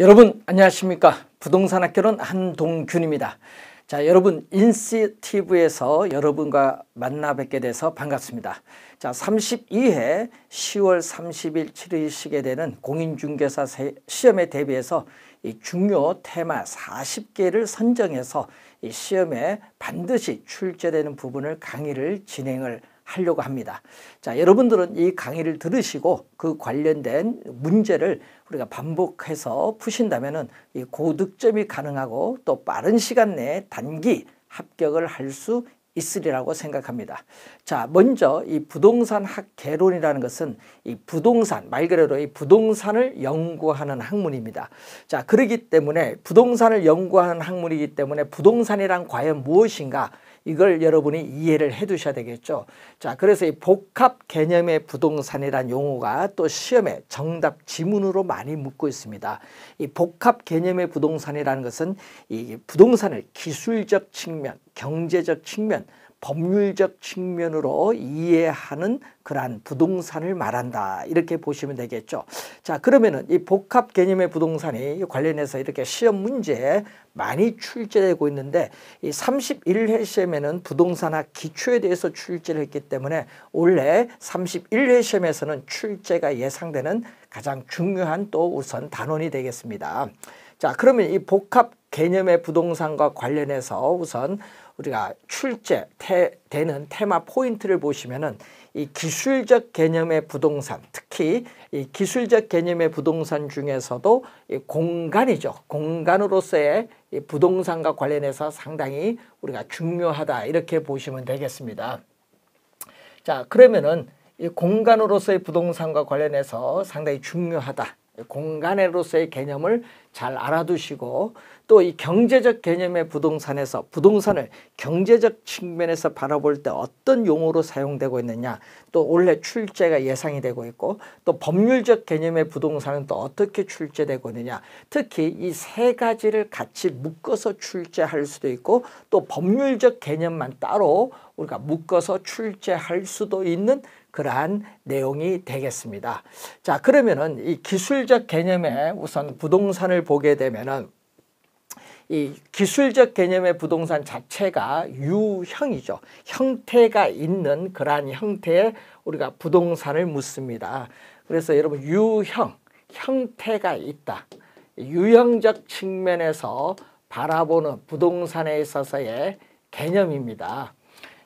여러분 안녕하십니까 부동산 학교는 한동균입니다 자 여러분 인시티브에서 여러분과 만나 뵙게 돼서 반갑습니다 자 32회 10월 30일 치르 시게 되는 공인중개사 시험에 대비해서 이 중요 테마 40개를 선정해서 이 시험에 반드시 출제되는 부분을 강의를 진행을 하려고 합니다. 자, 여러분들은 이 강의를 들으시고 그 관련된 문제를 우리가 반복해서 푸신다면은 이 고득점이 가능하고 또 빠른 시간 내에 단기 합격을 할 수 있으리라고 생각합니다. 자, 먼저 이 부동산 학개론이라는 것은 이 부동산, 말 그대로 이 부동산을 연구하는 학문입니다. 자, 그러기 때문에 부동산을 연구하는 학문이기 때문에 부동산이란 과연 무엇인가 이걸 여러분이 이해를 해 두셔야 되겠죠. 자, 그래서 이 복합 개념의 부동산이란 용어가 또 시험에 정답 지문으로 많이 묻고 있습니다. 이 복합 개념의 부동산이라는 것은 이 부동산을 기술적 측면, 경제적 측면, 법률적 측면으로 이해하는 그러한 부동산을 말한다. 이렇게 보시면 되겠죠. 자, 그러면은 이 복합 개념의 부동산이 관련해서 이렇게 시험 문제 에 많이 출제되고 있는데 이 31회 시험에는 부동산학 기초에 대해서 출제를 했기 때문에 원래 31회 시험에서는 출제가 예상되는 가장 중요한 또 우선 단원이 되겠습니다. 자, 그러면 이 복합 개념의 부동산과 관련해서 우선 우리가 출제 태, 되는 테마 포인트를 보시면은 이 기술적 개념의 부동산 특히 이 기술적 개념의 부동산 중에서도 이 공간이죠 공간으로서의 이 부동산과 관련해서 상당히 우리가 중요하다 이렇게 보시면 되겠습니다 자 그러면은 이 공간으로서의 부동산과 관련해서 상당히 중요하다 공간으로서의 개념을 잘 알아두시고 또 이 경제적 개념의 부동산에서 부동산을 경제적 측면에서 바라볼 때 어떤 용어로 사용되고 있느냐 또 원래 출제가 예상이 되고 있고 또 법률적 개념의 부동산은 또 어떻게 출제되고 있느냐 특히 이 세 가지를 같이 묶어서 출제할 수도 있고 또 법률적 개념만 따로 우리가 묶어서 출제할 수도 있는 그러한 내용이 되겠습니다. 자, 그러면은 이 기술적 개념에 우선 부동산을 보게 되면은 이 기술적 개념의 부동산 자체가 유형이죠. 형태가 있는 그러한 형태의 우리가 부동산을 묻습니다. 그래서 여러분 유형, 형태가 있다. 유형적 측면에서 바라보는 부동산에 있어서의 개념입니다.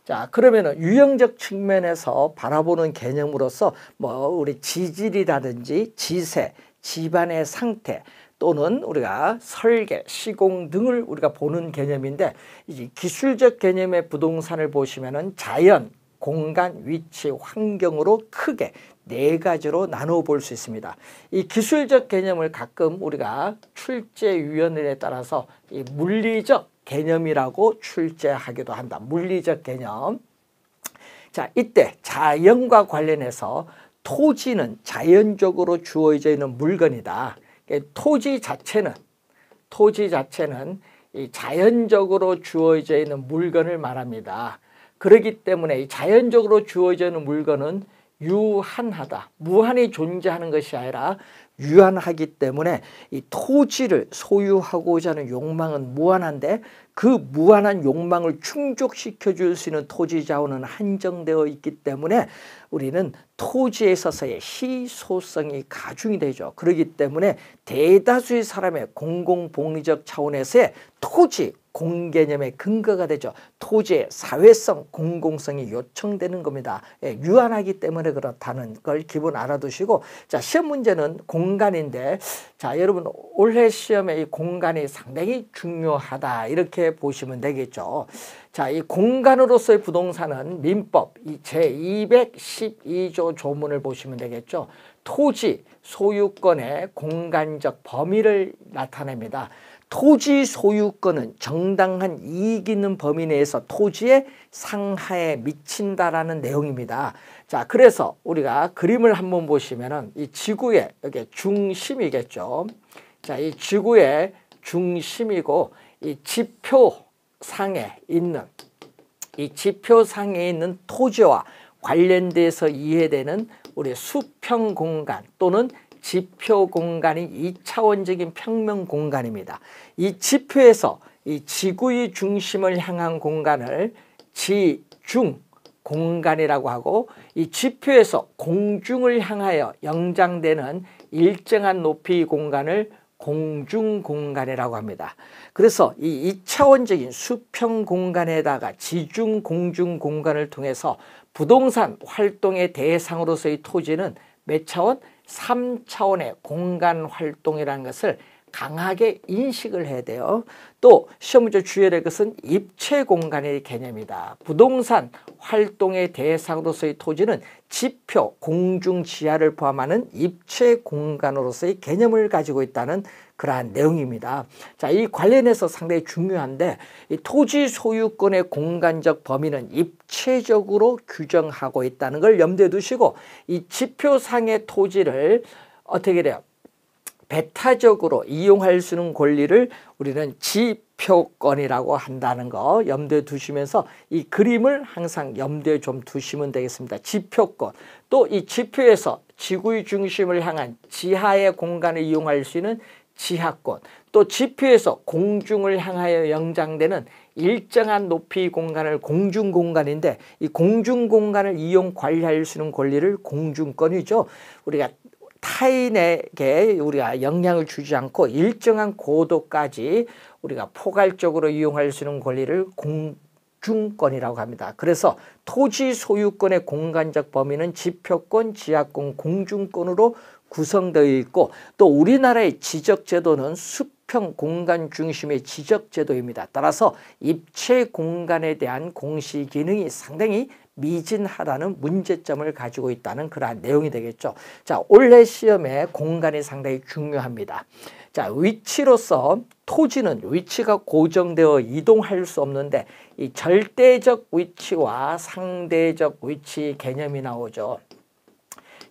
자, 그러면은 유형적 측면에서 바라보는 개념으로서 뭐 우리 지질이라든지 지세, 집안의 상태 또는 우리가 설계, 시공 등을 우리가 보는 개념인데 이 기술적 개념의 부동산을 보시면은 자연, 공간, 위치, 환경으로 크게 네 가지로 나눠 볼 수 있습니다. 이 기술적 개념을 가끔 우리가 출제위원회에 따라서 이 물리적 개념이라고 출제하기도 한다. 물리적 개념. 자, 이때 자연과 관련해서 토지는 자연적으로 주어져 있는 물건이다. 토지 자체는 토지 자체는 이 자연적으로 주어져 있는 물건을 말합니다. 그러기 때문에 이 자연적으로 주어져 있는 물건은 유한하다. 무한히 존재하는 것이 아니라 유한하기 때문에 이 토지를 소유하고자 하는 욕망은 무한한데 그 무한한 욕망을 충족시켜 줄 수 있는 토지 자원은 한정되어 있기 때문에 우리는 토지에 있어서의 희소성이 가중이 되죠. 그러기 때문에 대다수의 사람의 공공복리적 차원에서의 토지 공개념의 근거가 되죠. 토지의 사회성, 공공성이 요청되는 겁니다. 예, 유한하기 때문에 그렇다는 걸 기본 알아두시고 자 시험 문제는 공간인데 자, 여러분 올해 시험에 이 공간이 상당히 중요하다 이렇게 보시면 되겠죠. 자, 이 공간으로서의 부동산은 민법 이 제212조 조문을 보시면 되겠죠. 토지 소유권의 공간적 범위를 나타냅니다. 토지 소유권은 정당한 이익 있는 범위 내에서 토지의 상하에 미친다라는 내용입니다. 자, 그래서 우리가 그림을 한번 보시면은 이 지구의 여기 중심이겠죠. 자, 이 지구의 중심이고 이 지표상에 있는 이 지표상에 있는 토지와 관련돼서 이해되는 우리 수평 공간 또는 지표 공간이 2차원적인 평면 공간입니다. 이 지표에서 이 지구의 중심을 향한 공간을 지중 공간이라고 하고 이 지표에서 공중을 향하여 영장되는 일정한 높이 공간을 공중 공간이라고 합니다. 그래서 이 2차원적인 수평 공간에다가 지중 공중 공간을 통해서 부동산 활동의 대상으로서의 토지는 몇 차원? 삼차원의 공간 활동이라는 것을 강하게 인식을 해야 돼요. 또 시험 문제 주의할 것은 입체 공간의 개념이다. 부동산 활동의 대상으로서의 토지는 지표, 공중 지하를 포함하는 입체 공간으로서의 개념을 가지고 있다는 그러한 내용입니다. 자, 이 관련해서 상당히 중요한데 이 토지 소유권의 공간적 범위는 입체적으로 규정하고 있다는 걸 염두에 두시고 이 지표상의 토지를 어떻게 돼요? 배타적으로 이용할 수 있는 권리를 우리는 지표권이라고 한다는 거 염두에 두시면서 이 그림을 항상 염두에 좀 두시면 되겠습니다. 지표권. 또 이 지표에서 지구의 중심을 향한 지하의 공간을 이용할 수 있는 지하권, 또 지표에서 공중을 향하여 연장되는 일정한 높이 공간을 공중 공간인데 이 공중 공간을 이용 관리할 수 있는 권리를 공중권이죠. 우리가 타인에게 우리가 영향을 주지 않고 일정한 고도까지 우리가 포괄적으로 이용할 수 있는 권리를 공 중권이라고 합니다. 그래서 토지 소유권의 공간적 범위는 지표권, 지하권, 공중권으로 구성되어 있고 또 우리나라의 지적제도는 수평 공간 중심의 지적제도입니다. 따라서 입체 공간에 대한 공시 기능이 상당히 미진하다는 문제점을 가지고 있다는 그러한 내용이 되겠죠. 자, 올해 시험에 공간이 상당히 중요합니다. 자, 위치로서 토지는 위치가 고정되어 이동할 수 없는데 이 절대적 위치와 상대적 위치 개념이 나오죠.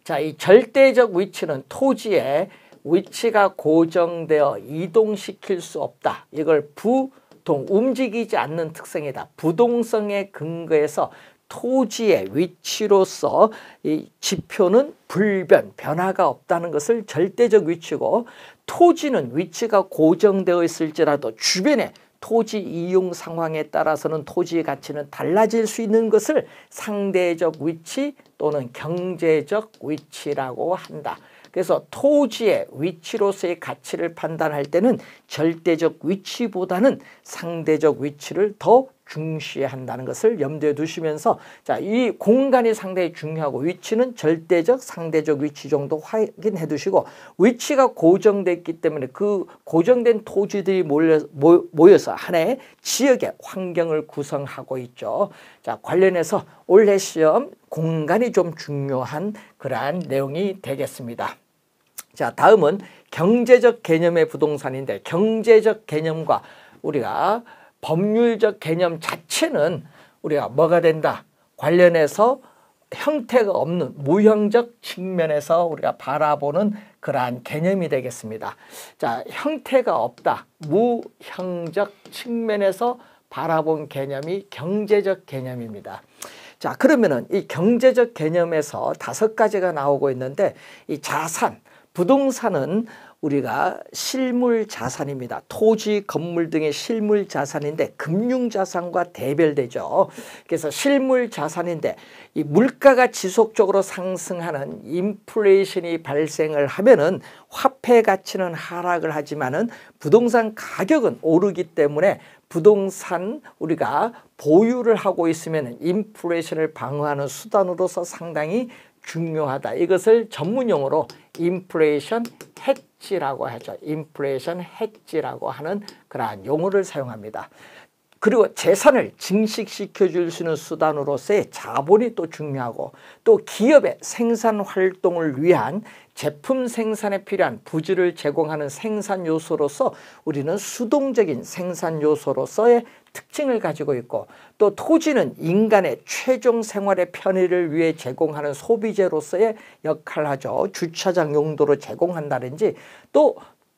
자, 이 절대적 위치는 토지에 위치가 고정되어 이동시킬 수 없다. 이걸 부동, 움직이지 않는 특성이다. 부동성의 근거에서 토지의 위치로서 이 지표는 불변, 변화가 없다는 것을 절대적 위치고 토지는 위치가 고정되어 있을지라도 주변에 토지 이용 상황에 따라서는 토지의 가치는 달라질 수 있는 것을 상대적 위치 또는 경제적 위치라고 한다. 그래서 토지의 위치로서의 가치를 판단할 때는 절대적 위치보다는 상대적 위치를 더 중시한다는 것을 염두에 두시면서 자, 이 공간이 상당히 중요하고 위치는 절대적, 상대적 위치 정도 확인해 두시고 위치가 고정됐기 때문에 그 고정된 토지들이 몰려, 모여, 서 하나의 지역의 환경을 구성하고 있죠. 자, 관련해서 올해 시험 공간이 좀 중요한 그러한 내용이 되겠습니다. 자, 다음은 경제적 개념의 부동산인데 경제적 개념과 우리가 법률적 개념 자체는 우리가 뭐가 된다 관련해서 형태가 없는 무형적 측면에서 우리가 바라보는 그러한 개념이 되겠습니다. 자, 형태가 없다. 무형적 측면에서 바라본 개념이 경제적 개념입니다. 자, 그러면은 이 경제적 개념에서 다섯 가지가 나오고 있는데 이 자산, 부동산은 우리가 실물 자산입니다. 토지, 건물 등의 실물 자산인데 금융 자산과 대별되죠. 그래서 실물 자산인데 이 물가가 지속적으로 상승하는 인플레이션이 발생을 하면은 화폐 가치는 하락을 하지만은 부동산 가격은 오르기 때문에 부동산 우리가 보유를 하고 있으면 인플레이션을 방어하는 수단으로서 상당히 중요하다. 이것을 전문용어로 인플레이션 해치라고 하죠. 인플레이션 해치라고 하는 그러한 용어를 사용합니다. 그리고 재산을 증식시켜 줄 수 있는 수단으로서의 자본이 또 중요하고 또 기업의 생산 활동을 위한 제품 생산에 필요한 부지를 제공하는 생산 요소로서 우리는 수동적인 생산 요소로서의 특징을 가지고 있고 또 토지는 인간의 최종 생활의 편의를 위해 제공하는 소비재로서의 역할을 하죠. 주차장 용도로 제공한다든지 또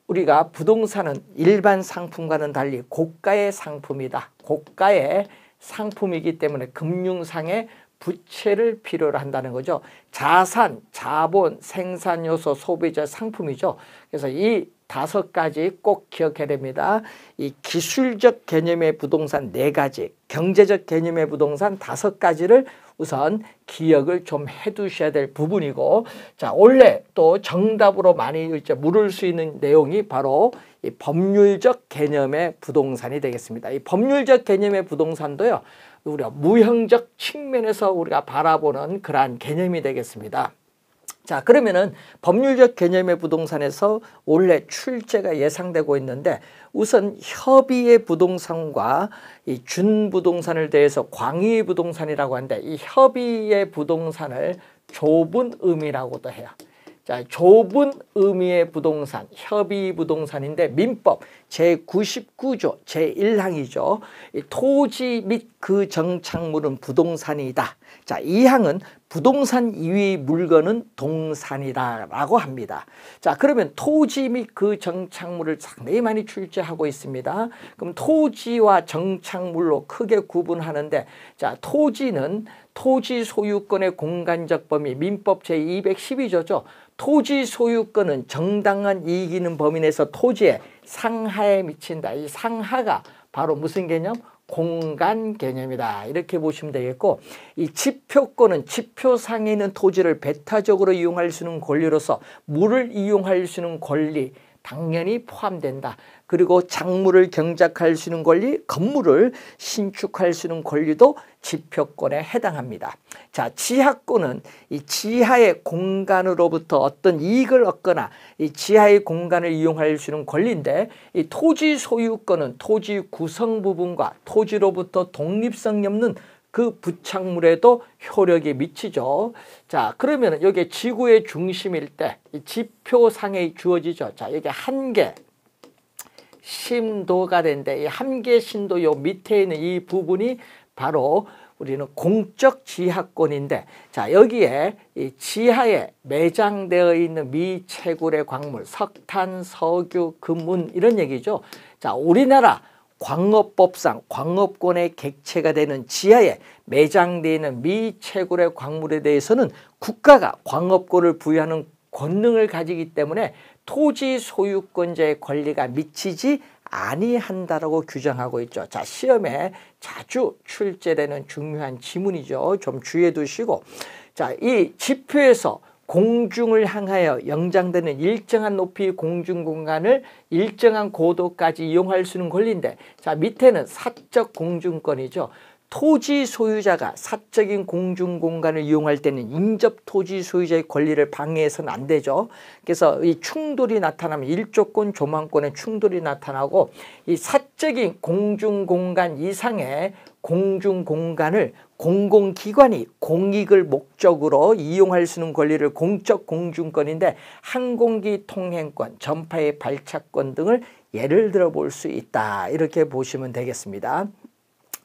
우리가 부동산은 일반 상품과는 달리 고가의 상품이다. 고가의 상품이기 때문에 금융상의 부채를 필요로 한다는 거죠. 자산, 자본, 생산요소, 소비자, 상품이죠. 그래서 이 다섯 가지 꼭 기억해야 됩니다. 이 기술적 개념의 부동산 네 가지, 경제적 개념의 부동산 다섯 가지를 우선 기억을 좀 해두셔야 될 부분이고 자 원래 또 정답으로 많이 이제 물을 수 있는 내용이 바로 이 법률적 개념의 부동산이 되겠습니다. 이 법률적 개념의 부동산도요 우리가 무형적 측면에서 우리가 바라보는 그러한 개념이 되겠습니다. 자 그러면은 법률적 개념의 부동산에서 올해 출제가 예상되고 있는데 우선 협의의 부동산과 이 준부동산을 대해서 광의의 부동산이라고 하는데 이 협의의 부동산을 좁은 의미라고도 해요. 자, 좁은 의미의 부동산, 협의 부동산인데 민법 제99조 제1항이죠. 이 토지 및 그 정착물은 부동산이다. 자, 이항은 부동산 이외의 물건은 동산이다 라고 합니다. 자, 그러면 토지 및 그 정착물을 상당히 많이 출제하고 있습니다. 그럼 토지와 정착물로 크게 구분하는데 자, 토지는 토지 소유권의 공간적 범위 민법 제212조죠. 토지 소유권은 정당한 이익이 있는 범위 내에서 토지에 상하에 미친다. 이 상하가 바로 무슨 개념? 공간 개념이다. 이렇게 보시면 되겠고 이 지표권은 지표상에 있는 토지를 배타적으로 이용할 수 있는 권리로서 물을 이용할 수 있는 권리 당연히 포함된다. 그리고 작물을 경작할 수 있는 권리, 건물을 신축할 수 있는 권리도 지표권에 해당합니다. 자, 지하권은 이 지하의 공간으로부터 어떤 이익을 얻거나 이 지하의 공간을 이용할 수 있는 권리인데 이 토지 소유권은 토지 구성 부분과 토지로부터 독립성이 없는 그 부착물에도 효력이 미치죠. 자, 그러면 여기 지구의 중심일 때 이 지표상에 주어지죠. 자, 여기 한계 심도가 된대이 한계 심도 요 밑에 있는 이 부분이 바로 우리는 공적 지하권인데 자 여기에 이 지하에 매장되어 있는 미채굴의 광물 석탄, 석유, 금문 이런 얘기죠. 자 우리나라 광업법상 광업권의 객체가 되는 지하에 매장되는 미채굴의 광물에 대해서는 국가가 광업권을 부여하는 권능을 가지기 때문에 토지 소유권자의 권리가 미치지 아니한다라고 규정하고 있죠. 자, 시험에 자주 출제되는 중요한 지문이죠. 좀 주의해 두시고. 자, 이 지표에서 공중을 향하여 영장되는 일정한 높이 공중 공간을 일정한 고도까지 이용할 수 있는 권리인데 자 밑에는 사적 공중권이죠. 토지 소유자가 사적인 공중 공간을 이용할 때는 인접 토지 소유자의 권리를 방해해서는 안 되죠. 그래서 이 충돌이 나타나면 일조권 조망권의 충돌이 나타나고 이 사적인 공중 공간 이상의 공중 공간을 공공기관이 공익을 목적으로 이용할 수 있는 권리를 공적 공중권인데 항공기 통행권, 전파의 발차권 등을 예를 들어 볼 수 있다. 이렇게 보시면 되겠습니다.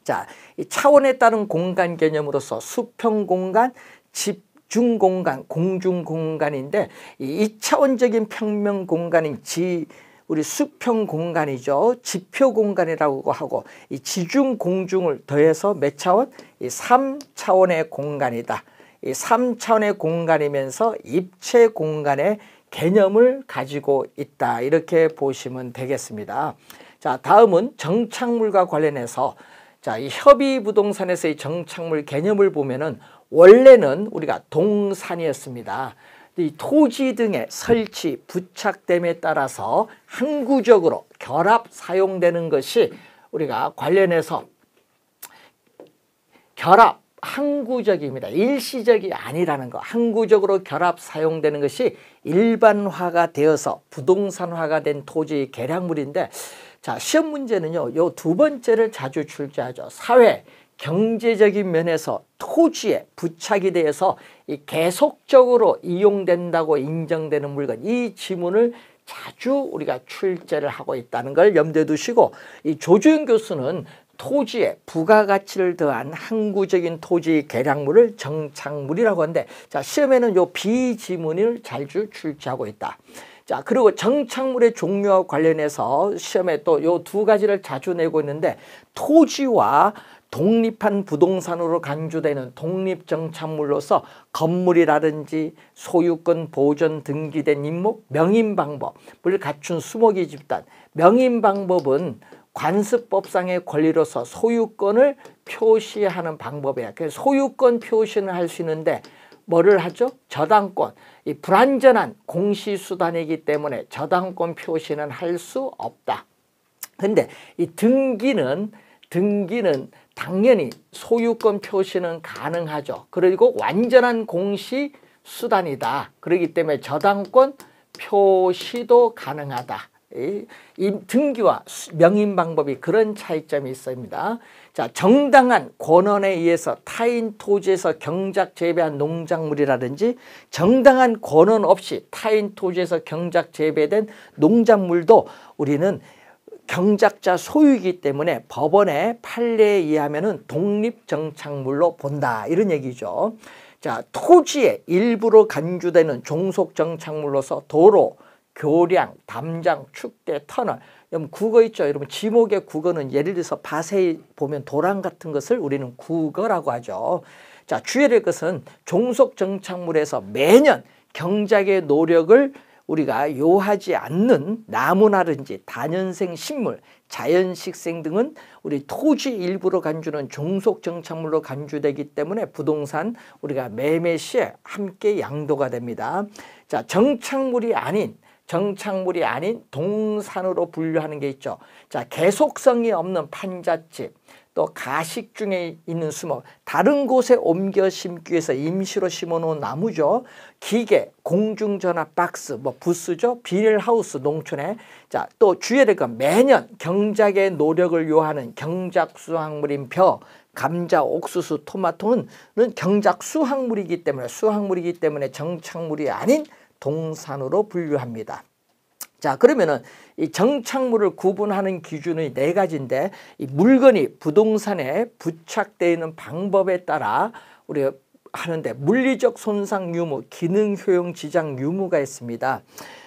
자, 이 차원에 따른 공간 개념으로서 수평 공간, 집 중공간, 공중공간인데 이차원적인 평면 공간인 지 우리 수평 공간이죠. 지표 공간이라고 하고 이 지중 공중을 더해서 몇 차원? 이 3차원의 공간이다. 이 3차원의 공간이면서 입체 공간의 개념을 가지고 있다. 이렇게 보시면 되겠습니다. 자, 다음은 정착물과 관련해서 자, 이 협의 부동산에서의 정착물 개념을 보면은 원래는 우리가 동산이었습니다. 이 토지 등의 설치, 부착됨에 따라서 항구적으로 결합 사용되는 것이 우리가 관련해서 결합, 항구적입니다. 일시적이 아니라는 거. 항구적으로 결합 사용되는 것이 일반화가 되어서 부동산화가 된 토지 계량물인데 자, 시험 문제는요. 요 두 번째를 자주 출제하죠. 사회, 경제적인 면에서 토지의 부착이 돼서 계속적으로 이용된다고 인정되는 물건 이 지문을 자주 우리가 출제를 하고 있다는 걸 염두에 두시고 이 조주영 교수는 토지에 부가가치를 더한 항구적인 토지 계량물을 정착물이라고 하는데 자 시험에는 요 비지문을 자주 출제하고 있다. 자 그리고 정착물의 종류와 관련해서 시험에 또 요 두 가지를 자주 내고 있는데 토지와 독립한 부동산으로 간주되는 독립정착물로서 건물이라든지 소유권 보존 등기된 임목, 명인방법을 갖춘 수목이 집단, 명인방법은 관습법상의 권리로서 소유권을 표시하는 방법이야. 그래서 소유권 표시는 할 수 있는데 뭐를 하죠? 저당권. 이 불완전한 공시수단이기 때문에 저당권 표시는 할 수 없다. 근데 이 등기는 등기는 당연히 소유권 표시는 가능하죠. 그리고 완전한 공시 수단이다. 그렇기 때문에 저당권 표시도 가능하다. 이, 등기와 명인 방법이 그런 차이점이 있습니다. 자, 정당한 권원에 의해서 타인 토지에서 경작 재배한 농작물이라든지 정당한 권원 없이 타인 토지에서 경작 재배된 농작물도 우리는 경작자 소유이기 때문에 법원의 판례에 의하면은 독립정착물로 본다 이런 얘기죠. 자 토지에 일부로 간주되는 종속정착물로서 도로, 교량, 담장, 축대, 터널 여러분 국어 있죠. 여러분 지목의 국어는 예를 들어서 바세 보면 도랑 같은 것을 우리는 국어라고 하죠. 자 주의할 것은 종속정착물에서 매년 경작의 노력을 우리가 요하지 않는 나무나든지 단연생 식물, 자연식생 등은 우리 토지 일부로 간주는 종속정착물로 간주되기 때문에 부동산 우리가 매매 시에 함께 양도가 됩니다. 자, 정착물이 아닌 정착물이 아닌 동산으로 분류하는 게 있죠. 자, 계속성이 없는 판잣집, 또 가식 중에 있는 수목, 다른 곳에 옮겨 심기 위해서 임시로 심어놓은 나무죠. 기계, 공중전화 박스, 뭐 부스죠. 비닐하우스, 농촌에. 자, 또 주의해야 될건 매년 경작의 노력을 요하는 경작 수확물인 벼, 감자, 옥수수, 토마토는 경작 수확물이기 때문에 수확물이기 때문에 정착물이 아닌 동산으로 분류합니다. 자, 그러면은 이 정착물을 구분하는 기준의 네 가지인데 이 물건이 부동산에 부착되어 있는 방법에 따라 우리가 하는데 물리적 손상 유무, 기능 효용 지장 유무가 있습니다.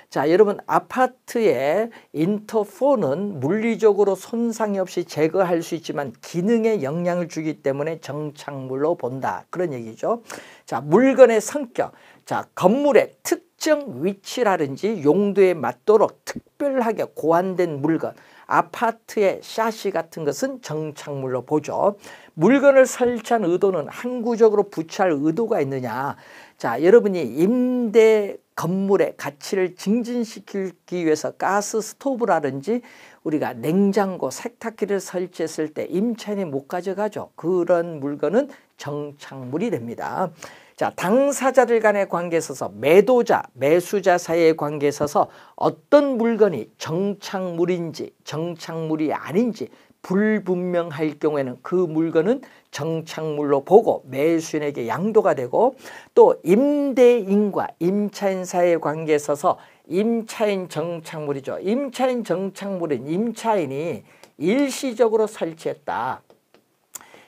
자, 여러분 아파트의 인터폰은 물리적으로 손상이 없이 제거할 수 있지만 기능에 영향을 주기 때문에 정착물로 본다. 그런 얘기죠. 자, 물건의 성격. 자, 건물의 특 특정 위치라든지 용도에 맞도록 특별하게 고안된 물건 아파트의 샤시 같은 것은 정착물로 보죠. 물건을 설치한 의도는 항구적으로 부채할 의도가 있느냐. 자, 여러분이 임대 건물의 가치를 증진시키기 위해서 가스 스토브라든지 우리가 냉장고, 세탁기를 설치했을 때 임차인이 못 가져가죠. 그런 물건은 정착물이 됩니다. 자, 당사자들 간의 관계에 있어서 매도자, 매수자 사이의 관계에 있어서 어떤 물건이 정착물인지 정착물이 아닌지 불분명할 경우에는 그 물건은 정착물로 보고 매수인에게 양도가 되고 또 임대인과 임차인 사이의 관계에 있어서 임차인 정착물이죠. 임차인 정착물은 임차인이 일시적으로 설치했다.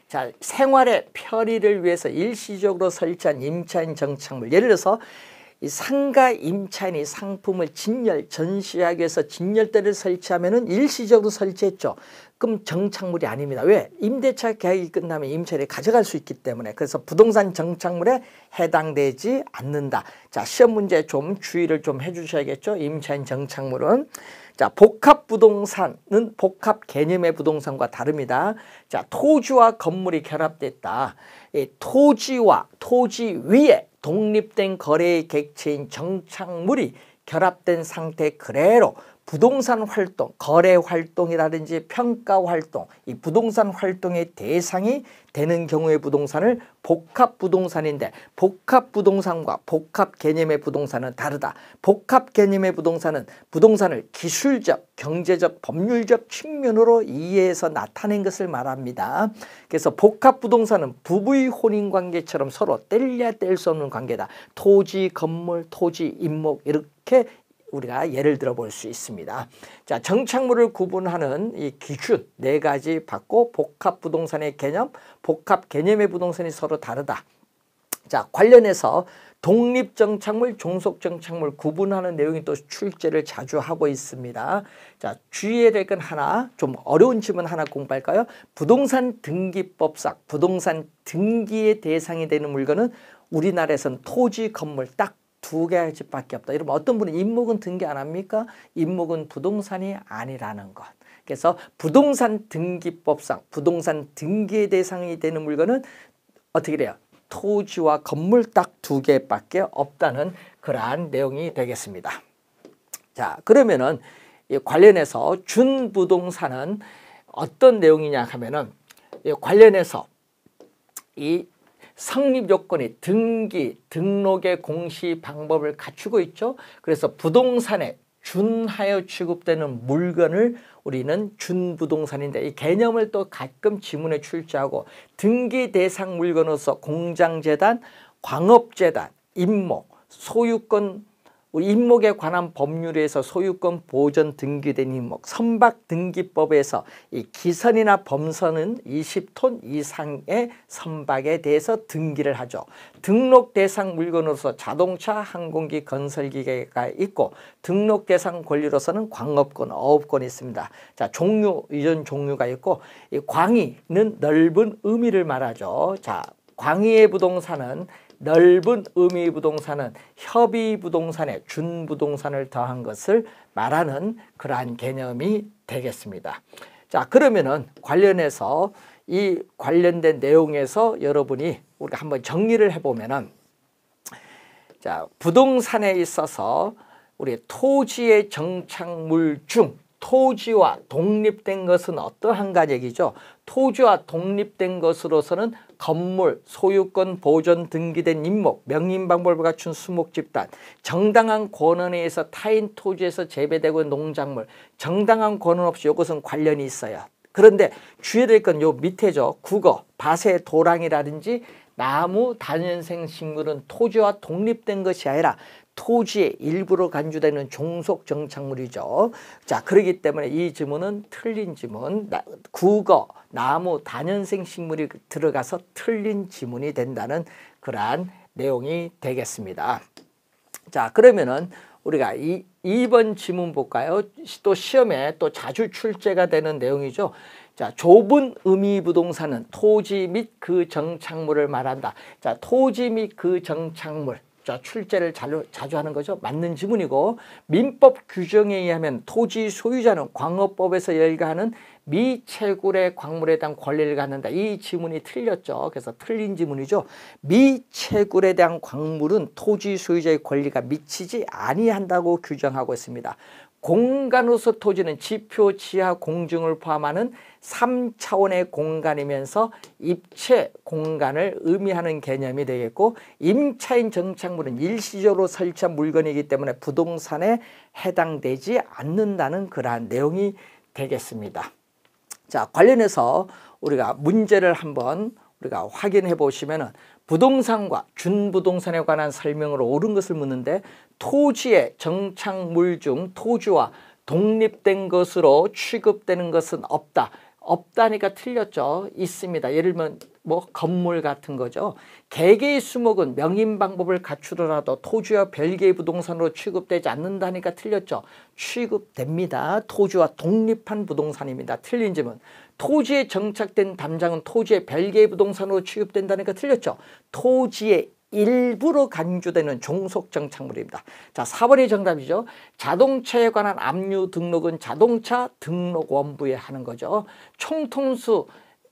자, 생활의 편의를 위해서 일시적으로 설치한 임차인 정착물. 예를 들어서 이 상가 임차인이 상품을 진열 전시하기 위해서 진열대를 설치하면은 일시적으로 설치했죠. 그럼 정착물이 아닙니다. 왜? 임대차 계약이 끝나면 임차인이 가져갈 수 있기 때문에 그래서 부동산 정착물에 해당되지 않는다. 자 시험 문제 좀 주의를 좀 해주셔야겠죠. 임차인 정착물은 자, 복합 부동산은 복합 개념의 부동산과 다릅니다. 자, 토지와 건물이 결합됐다. 이 토지와 토지 위에 독립된 거래의 객체인 정착물이 결합된 상태 그대로 부동산 활동, 거래 활동이라든지 평가 활동, 이 부동산 활동의 대상이 되는 경우의 부동산을 복합 부동산인데 복합 부동산과 복합 개념의 부동산은 다르다. 복합 개념의 부동산은 부동산을 기술적, 경제적, 법률적 측면으로 이해해서 나타낸 것을 말합니다. 그래서 복합 부동산은 부부의 혼인 관계처럼 서로 뗄려야 뗄수 없는 관계다. 토지, 건물, 토지, 임목 이렇게 우리가 예를 들어 볼 수 있습니다. 자, 정착물을 구분하는 이 기준 네 가지 받고 복합 부동산의 개념, 복합 개념의 부동산이 서로 다르다. 자, 관련해서 독립정착물, 종속정착물 구분하는 내용이 또 출제를 자주 하고 있습니다. 자, 주의해야 될 건 하나, 좀 어려운 질문 하나 공부할까요? 부동산 등기법상, 부동산 등기의 대상이 되는 물건은 우리나라에선 토지, 건물 딱두 개의 집밖에 없다. 이러분 어떤 분은 임목은 등기 안 합니까? 임목은 부동산이 아니라는 것. 그래서 부동산 등기법상 부동산 등기의 대상이 되는 물건은 어떻게 돼요? 토지와 건물 딱 두 개밖에 없다는 그러한 내용이 되겠습니다. 자 그러면은 관련해서 준 부동산은 어떤 내용이냐 하면은 관련해서 이 성립 요건이 등기, 등록의 공시 방법을 갖추고 있죠. 그래서 부동산에 준하여 취급되는 물건을 우리는 준부동산인데 이 개념을 또 가끔 지문에 출제하고 등기 대상 물건으로서 공장재단, 광업재단, 임목, 소유권 우리 임목에 관한 법률에서 소유권 보전 등기된 임목, 선박 등기법에서 이 기선이나 범선은 20톤 이상의 선박에 대해서 등기를 하죠. 등록 대상 물건으로서 자동차, 항공기, 건설기계가 있고 등록 대상 권리로서는 광업권, 어업권이 있습니다. 자, 종류, 이전 종류가 있고 이 광의는 넓은 의미를 말하죠. 자, 광의의 부동산은 넓은 의미 부동산은 협의 부동산에 준 부동산을 더한 것을 말하는 그러한 개념이 되겠습니다. 자 그러면은 관련해서 이 관련된 내용에서 여러분이 우리가 한번 정리를 해보면은 자 부동산에 있어서 우리 토지의 정착물 중 토지와 독립된 것은 어떠한가 얘기죠. 토지와 독립된 것으로서는 건물, 소유권 보존 등기된 임목, 명인방법을 갖춘 수목집단, 정당한 권한에 의해서 타인 토지에서 재배되고 있는 농작물, 정당한 권한 없이 이것은 관련이 있어요. 그런데 주의될 건 요 밑에죠. 국어, 밭의 도랑이라든지 나무, 단연생 식물은 토지와 독립된 것이 아니라 토지의 일부로 간주되는 종속 정착물이죠. 자, 그러기 때문에 이 지문은 틀린 지문, 국어, 나무, 단연생 식물이 들어가서 틀린 지문이 된다는 그러한 내용이 되겠습니다. 자, 그러면은 우리가 이 2번 지문 볼까요? 또 시험에 또 자주 출제가 되는 내용이죠. 자, 좁은 의미 부동산은 토지 및 그 정착물을 말한다. 자, 토지 및 그 정착물. 자, 출제를 자주, 자주 하는 거죠. 맞는 지문이고 민법 규정에 의하면 토지 소유자는 광업법에서 열가하는 미채굴의 광물에 대한 권리를 갖는다. 이 지문이 틀렸죠. 그래서 틀린 지문이죠. 미채굴에 대한 광물은 토지 소유자의 권리가 미치지 아니한다고 규정하고 있습니다. 공간으로서 토지는 지표, 지하, 공중을 포함하는 3차원의 공간이면서 입체 공간을 의미하는 개념이 되겠고 임차인 정착물은 일시적으로 설치한 물건이기 때문에 부동산에 해당되지 않는다는 그러한 내용이 되겠습니다. 자 관련해서 우리가 문제를 한번 우리가 확인해 보시면은 부동산과 준부동산에 관한 설명으로 옳은 것을 묻는데 토지의 정착물 중 토지와 독립된 것으로 취급되는 것은 없다. 없다니까 틀렸죠. 있습니다. 예를 들면 뭐 건물 같은 거죠. 개개의 수목은 명인 방법을 갖추더라도 토지와 별개의 부동산으로 취급되지 않는다니까 틀렸죠. 취급됩니다. 토지와 독립한 부동산입니다. 틀린 점은 토지에 정착된 담장은 토지의 별개의 부동산으로 취급된다니까 틀렸죠. 토지의 일부로 간주되는 종속정착물입니다. 자, 4번이 정답이죠. 자동차에 관한 압류 등록은 자동차 등록 원부에 하는 거죠. 총통수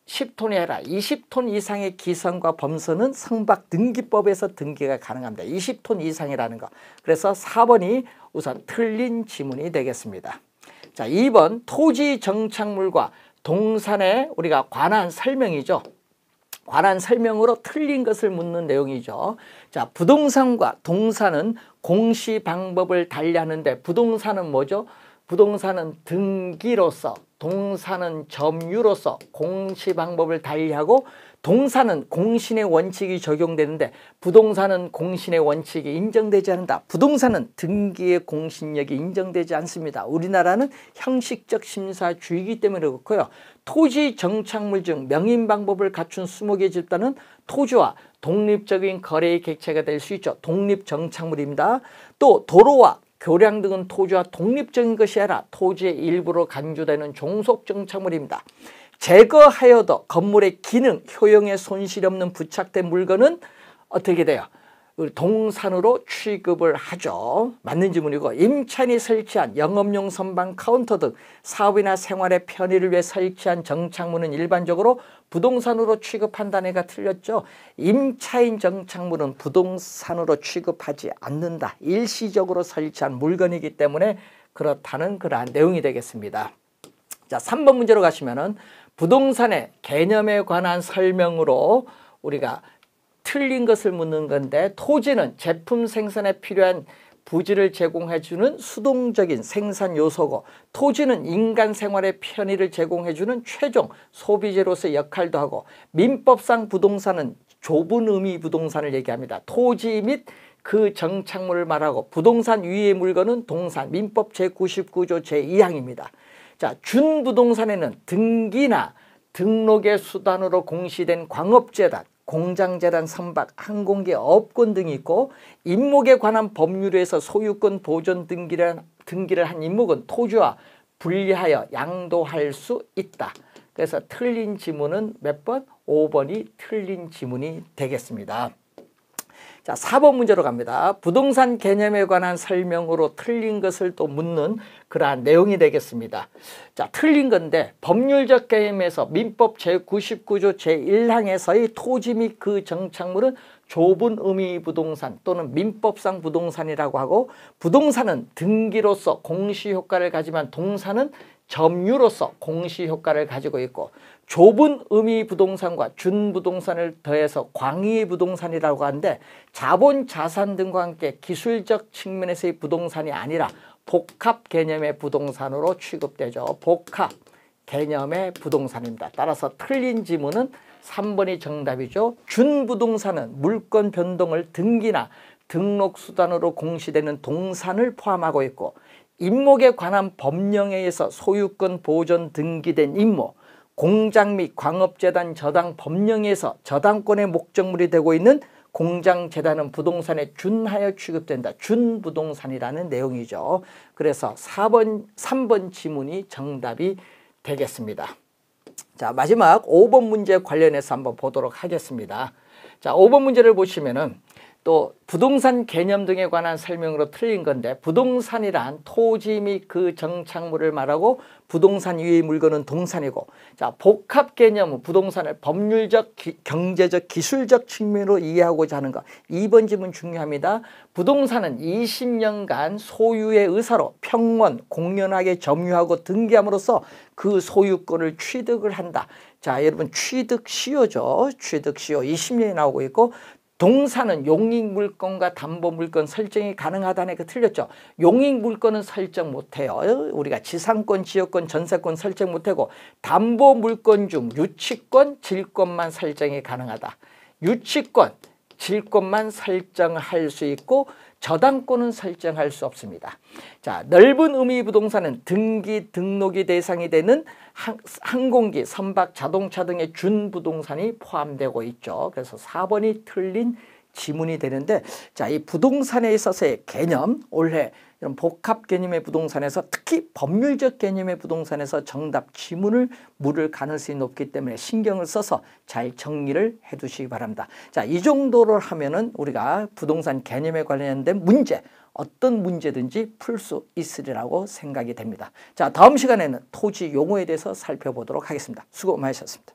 10톤이 아니라 20톤 이상의 기선과 범선은 성박 등기법에서 등기가 가능합니다. 20톤 이상이라는 거. 그래서 4번이 우선 틀린 지문이 되겠습니다. 자, 2번 토지 정착물과 동산에 우리가 관한 설명이죠. 관한 설명으로 틀린 것을 묻는 내용이죠. 자, 부동산과 동산은 공시 방법을 달리하는데 부동산은 뭐죠? 부동산은 등기로서 동사는 점유로서 공시 방법을 달리하고 동사는 공신의 원칙이 적용되는데 부동산은 공신의 원칙이 인정되지 않는다. 부동산은 등기의 공신력이 인정되지 않습니다. 우리나라는 형식적 심사주의이기 때문에 그렇고요. 토지 정착물 중 명인 방법을 갖춘 20개 집단은 토지와 독립적인 거래의 객체가 될 수 있죠. 독립 정착물입니다. 또 도로와 교량 등은 토지와 독립적인 것이 아니라 토지의 일부로 간주되는 종속 정착물입니다. 제거하여도 건물의 기능, 효용에 손실 없는 부착된 물건은 어떻게 돼요? 동산으로 취급을 하죠. 맞는 질문이고 임차인이 설치한 영업용 선반 카운터 등 사업이나 생활의 편의를 위해 설치한 정착문은 일반적으로 부동산으로 취급한다는 애가 틀렸죠. 임차인 정착문은 부동산으로 취급하지 않는다. 일시적으로 설치한 물건이기 때문에 그렇다는 그러한 내용이 되겠습니다. 자, 3번 문제로 가시면은 부동산의 개념에 관한 설명으로 우리가 틀린 것을 묻는 건데 토지는 제품 생산에 필요한 부지를 제공해주는 수동적인 생산 요소고 토지는 인간 생활의 편의를 제공해주는 최종 소비재로서의 역할도 하고 민법상 부동산은 좁은 의미 부동산을 얘기합니다. 토지 및 그 정착물을 말하고 부동산 위의 물건은 동산 민법 제99조 제2항입니다. 자, 준부동산에는 등기나 등록의 수단으로 공시된 광업재단, 공장재단, 선박, 항공기, 업권 등이 있고 임목에 관한 법률에서 소유권 보존 등기를, 등기를 한 임목은 토지와 분리하여 양도할 수 있다. 그래서 틀린 지문은 몇 번? 5번이 틀린 지문이 되겠습니다. 자, 4번 문제로 갑니다. 부동산 개념에 관한 설명으로 틀린 것을 또 묻는 그러한 내용이 되겠습니다. 자, 틀린 건데 법률적 개념에서 민법 제99조 제1항에서의 토지 및 그 정착물은 좁은 의미 부동산 또는 민법상 부동산이라고 하고 부동산은 등기로서 공시효과를 가지만 동산은 점유로서 공시 효과를 가지고 있고 좁은 의미 부동산과 준 부동산을 더해서 광의 부동산이라고 하는데 자본 자산 등과 함께 기술적 측면에서의 부동산이 아니라 복합 개념의 부동산으로 취급되죠. 복합 개념의 부동산입니다. 따라서 틀린 지문은 3번이 정답이죠. 준 부동산은 물권 변동을 등기나 등록 수단으로 공시되는 동산을 포함하고 있고 임목에 관한 법령에 의해서 소유권 보존 등기된 임목, 공장 및 광업재단 저당 법령에서 저당권의 목적물이 되고 있는 공장 재단은 부동산에 준하여 취급된다. 준부동산이라는 내용이죠. 그래서 4번 3번 지문이 정답이 되겠습니다. 자, 마지막 5번 문제 관련해서 한번 보도록 하겠습니다. 자, 5번 문제를 보시면은 또 부동산 개념 등에 관한 설명으로 틀린 건데 부동산이란 토지 및 그 정착물을 말하고 부동산 위의 물건은 동산이고 자 복합 개념은 부동산을 법률적, 기, 경제적, 기술적 측면으로 이해하고자 하는 것. 2번 질문 중요합니다. 부동산은 20년간 소유의 의사로 평원, 공연하게 점유하고 등기함으로써 그 소유권을 취득을 한다. 자 여러분 취득시효죠. 취득시효 20년이 나오고 있고 동사는 용익 물건과 담보 물건 설정이 가능하다는 거 틀렸죠. 용익 물건은 설정 못해요. 우리가 지상권, 지역권, 전세권 설정 못하고 담보 물건 중 유치권, 질권만 설정이 가능하다. 유치권, 질권만 설정할 수 있고 저당권은 설정할 수 없습니다. 자, 넓은 의미 부동산은 등기 등록이 대상이 되는 항공기, 선박, 자동차 등의 준부동산이 포함되고 있죠. 그래서 4번이 틀린 지문이 되는데 자, 이 부동산에 있어서의 개념 올해 이런 복합 개념의 부동산에서 특히 법률적 개념의 부동산에서 정답 지문을 물을 가능성이 높기 때문에 신경을 써서 잘 정리를 해 두시기 바랍니다. 자, 이 정도를 하면은 우리가 부동산 개념에 관련된 문제 어떤 문제든지 풀 수 있으리라고 생각이 됩니다. 자 다음 시간에는 토지 용어에 대해서 살펴보도록 하겠습니다. 수고 많으셨습니다.